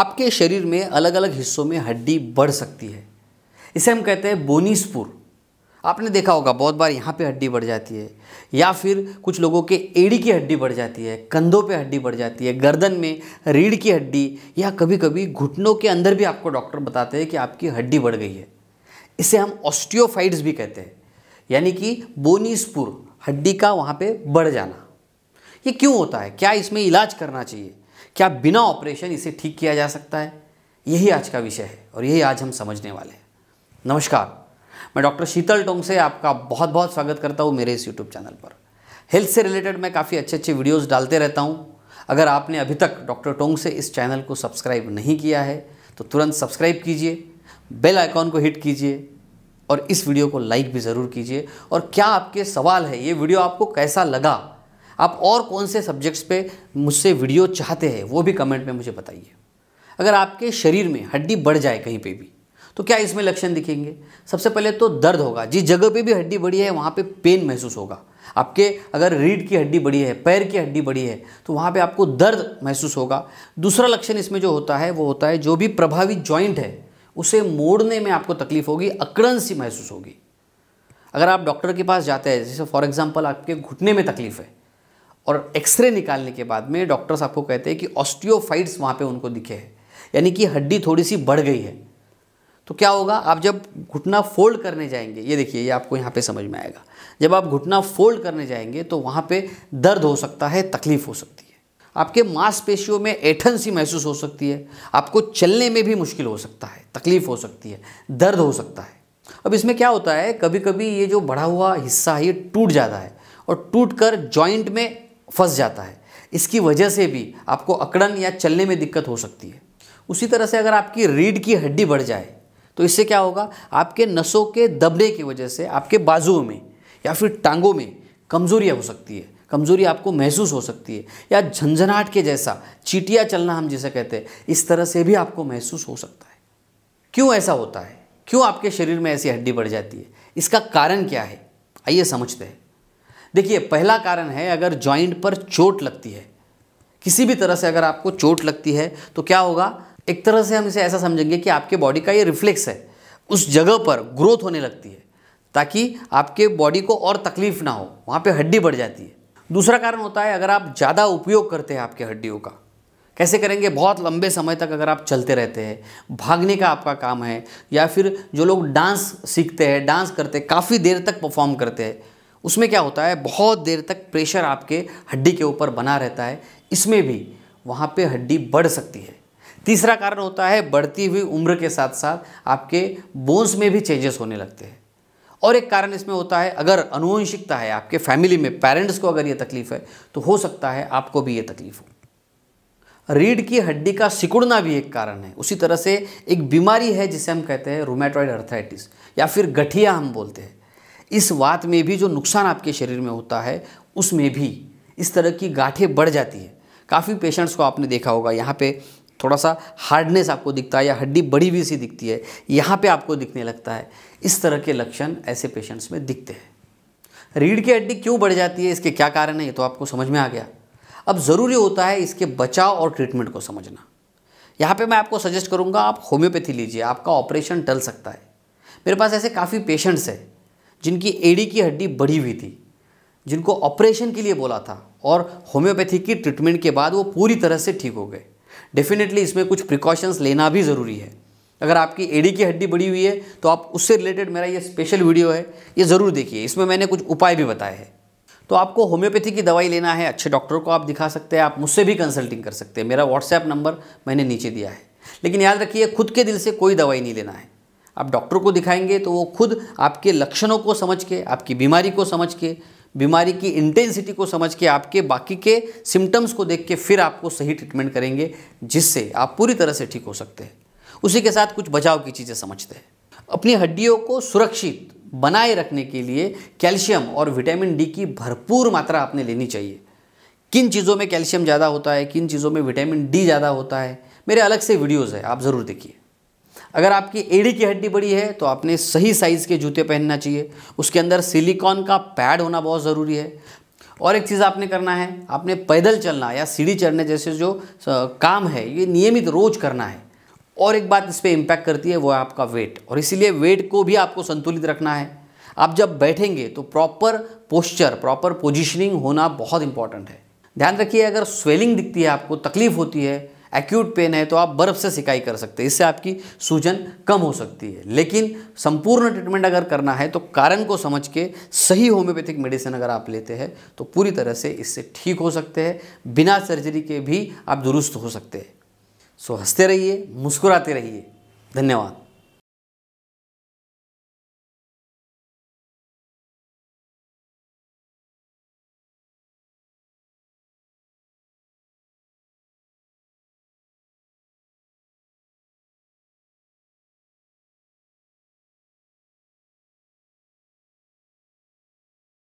आपके शरीर में अलग अलग हिस्सों में हड्डी बढ़ सकती है इसे हम कहते हैं बोनीसपुर आपने देखा होगा बहुत बार यहाँ पे हड्डी बढ़ जाती है या फिर कुछ लोगों के एड़ी की हड्डी बढ़ जाती है कंधों पे हड्डी बढ़ जाती है गर्दन में रीढ़ की हड्डी या कभी कभी घुटनों के अंदर भी आपको डॉक्टर बताते हैं कि आपकी हड्डी बढ़ गई है इसे हम ऑस्टियोफाइट्स भी कहते हैं यानी कि बोनीसपुर हड्डी का वहाँ पर बढ़ जाना ये क्यों होता है क्या इसमें इलाज करना चाहिए क्या बिना ऑपरेशन इसे ठीक किया जा सकता है यही आज का विषय है और यही आज हम समझने वाले हैं नमस्कार मैं डॉक्टर शीतल टोंग से आपका बहुत बहुत स्वागत करता हूँ मेरे इस यूट्यूब चैनल पर हेल्थ से रिलेटेड मैं काफ़ी अच्छे अच्छे वीडियोज़ डालते रहता हूँ अगर आपने अभी तक डॉक्टर टोंग से इस चैनल को सब्सक्राइब नहीं किया है तो तुरंत सब्सक्राइब कीजिए बेल आइकॉन को हिट कीजिए और इस वीडियो को लाइक भी ज़रूर कीजिए और क्या आपके सवाल है ये वीडियो आपको कैसा लगा आप और कौन से सब्जेक्ट्स पे मुझसे वीडियो चाहते हैं वो भी कमेंट में मुझे बताइए अगर आपके शरीर में हड्डी बढ़ जाए कहीं पे भी तो क्या इसमें लक्षण दिखेंगे सबसे पहले तो दर्द होगा जिस जगह पे भी हड्डी बढ़ी है वहाँ पे पेन महसूस होगा आपके अगर रीढ़ की हड्डी बड़ी है पैर की हड्डी बड़ी है तो वहाँ पे आपको दर्द महसूस होगा दूसरा लक्षण इसमें जो होता है वो होता है जो भी प्रभावित जॉइंट है उसे मोड़ने में आपको तकलीफ होगी अकड़न सी महसूस होगी अगर आप डॉक्टर के पास जाते हैं जैसे फॉर एग्जाम्पल आपके घुटने में तकलीफ है और एक्सरे निकालने के बाद में डॉक्टर्स आपको कहते हैं कि ऑस्टियोफाइट्स वहाँ पे उनको दिखे हैं यानी कि हड्डी थोड़ी सी बढ़ गई है तो क्या होगा आप जब घुटना फोल्ड करने जाएंगे ये देखिए ये आपको यहाँ पे समझ में आएगा जब आप घुटना फोल्ड करने जाएंगे तो वहाँ पे दर्द हो सकता है तकलीफ़ हो सकती है आपके मांसपेशियों में ऐठन सी महसूस हो सकती है आपको चलने में भी मुश्किल हो सकता है तकलीफ़ हो सकती है दर्द हो सकता है अब इसमें क्या होता है कभी कभी ये जो बढ़ा हुआ हिस्सा है ये टूट जाता है और टूट कर जॉइंट में फंस जाता है इसकी वजह से भी आपको अकड़न या चलने में दिक्कत हो सकती है उसी तरह से अगर आपकी रीढ़ की हड्डी बढ़ जाए तो इससे क्या होगा आपके नसों के दबने की वजह से आपके बाजुओं में या फिर टांगों में कमज़ोरियाँ हो सकती है कमज़ोरी आपको महसूस हो सकती है या झंझनाहट के जैसा चीटिया चलना हम जिसे कहते हैं इस तरह से भी आपको महसूस हो सकता है क्यों ऐसा होता है क्यों आपके शरीर में ऐसी हड्डी बढ़ जाती है इसका कारण क्या है आइए समझते हैं देखिए पहला कारण है अगर जॉइंट पर चोट लगती है किसी भी तरह से अगर आपको चोट लगती है तो क्या होगा एक तरह से हम इसे ऐसा समझेंगे कि आपके बॉडी का ये रिफ्लेक्स है उस जगह पर ग्रोथ होने लगती है ताकि आपके बॉडी को और तकलीफ ना हो वहाँ पे हड्डी बढ़ जाती है दूसरा कारण होता है अगर आप ज़्यादा उपयोग करते हैं आपके हड्डियों का कैसे करेंगे बहुत लंबे समय तक अगर आप चलते रहते हैं भागने का आपका काम है या फिर जो लोग डांस सीखते हैं डांस करते काफ़ी देर तक परफॉर्म करते हैं उसमें क्या होता है बहुत देर तक प्रेशर आपके हड्डी के ऊपर बना रहता है इसमें भी वहाँ पे हड्डी बढ़ सकती है तीसरा कारण होता है बढ़ती हुई उम्र के साथ साथ आपके बोन्स में भी चेंजेस होने लगते हैं और एक कारण इसमें होता है अगर अनुवंशिकता है आपके फैमिली में पेरेंट्स को अगर ये तकलीफ है तो हो सकता है आपको भी ये तकलीफ हो रीढ़ की हड्डी का सिकुड़ना भी एक कारण है उसी तरह से एक बीमारी है जिसे हम कहते हैं रोमेटॉइड अर्थाइटिस या फिर गठिया हम बोलते हैं इस वात में भी जो नुकसान आपके शरीर में होता है उसमें भी इस तरह की गाठें बढ़ जाती है काफ़ी पेशेंट्स को आपने देखा होगा यहाँ पे थोड़ा सा हार्डनेस आपको दिखता है या हड्डी बड़ी हुई सी दिखती है यहाँ पे आपको दिखने लगता है इस तरह के लक्षण ऐसे पेशेंट्स में दिखते हैं रीढ़ की हड्डी क्यों बढ़ जाती है इसके क्या कारण है ये तो आपको समझ में आ गया अब ज़रूरी होता है इसके बचाव और ट्रीटमेंट को समझना यहाँ पे मैं आपको सजेस्ट करूँगा आप होम्योपैथी लीजिए आपका ऑपरेशन टल सकता है मेरे पास ऐसे काफ़ी पेशेंट्स हैं जिनकी एडी की हड्डी बढ़ी हुई थी जिनको ऑपरेशन के लिए बोला था और होम्योपैथी की ट्रीटमेंट के बाद वो पूरी तरह से ठीक हो गए डेफिनेटली इसमें कुछ प्रिकॉशंस लेना भी ज़रूरी है अगर आपकी एडी की हड्डी बढ़ी हुई है तो आप उससे रिलेटेड मेरा ये स्पेशल वीडियो है ये ज़रूर देखिए इसमें मैंने कुछ उपाय भी बताए हैं तो आपको होम्योपैथी की दवाई लेना है अच्छे डॉक्टर को आप दिखा सकते हैं आप मुझसे भी कंसल्टिंग कर सकते हैं मेरा व्हाट्सएप नंबर मैंने नीचे दिया है लेकिन याद रखिए खुद के दिल से कोई दवाई नहीं लेना है आप डॉक्टर को दिखाएंगे तो वो खुद आपके लक्षणों को समझ के आपकी बीमारी को समझ के बीमारी की इंटेंसिटी को समझ के आपके बाकी के सिम्टम्स को देख के फिर आपको सही ट्रीटमेंट करेंगे जिससे आप पूरी तरह से ठीक हो सकते हैं उसी के साथ कुछ बचाव की चीज़ें समझते हैं अपनी हड्डियों को सुरक्षित बनाए रखने के लिए कैल्शियम और विटामिन डी की भरपूर मात्रा आपने लेनी चाहिए किन चीज़ों में कैल्शियम ज़्यादा होता है किन चीज़ों में विटामिन डी ज़्यादा होता है मेरे अलग से वीडियोज़ है आप ज़रूर देखिए अगर आपकी एड़ी की हड्डी बड़ी है तो आपने सही साइज़ के जूते पहनना चाहिए उसके अंदर सिलिकॉन का पैड होना बहुत ज़रूरी है और एक चीज़ आपने करना है आपने पैदल चलना या सीढ़ी चढ़ने जैसे जो काम है ये नियमित रोज करना है और एक बात इस पर इम्पैक्ट करती है वो है आपका वेट और इसीलिए वेट को भी आपको संतुलित रखना है आप जब बैठेंगे तो प्रॉपर पोस्चर प्रॉपर पोजिशनिंग होना बहुत इंपॉर्टेंट है ध्यान रखिए अगर स्वेलिंग दिखती है आपको तकलीफ होती है एक्यूट पेन है तो आप बर्फ़ से सिकाई कर सकते हैं इससे आपकी सूजन कम हो सकती है लेकिन संपूर्ण ट्रीटमेंट अगर करना है तो कारण को समझ के सही होम्योपैथिक मेडिसिन अगर आप लेते हैं तो पूरी तरह से इससे ठीक हो सकते हैं बिना सर्जरी के भी आप दुरुस्त हो सकते हैं सो हंसते रहिए मुस्कुराते रहिए धन्यवाद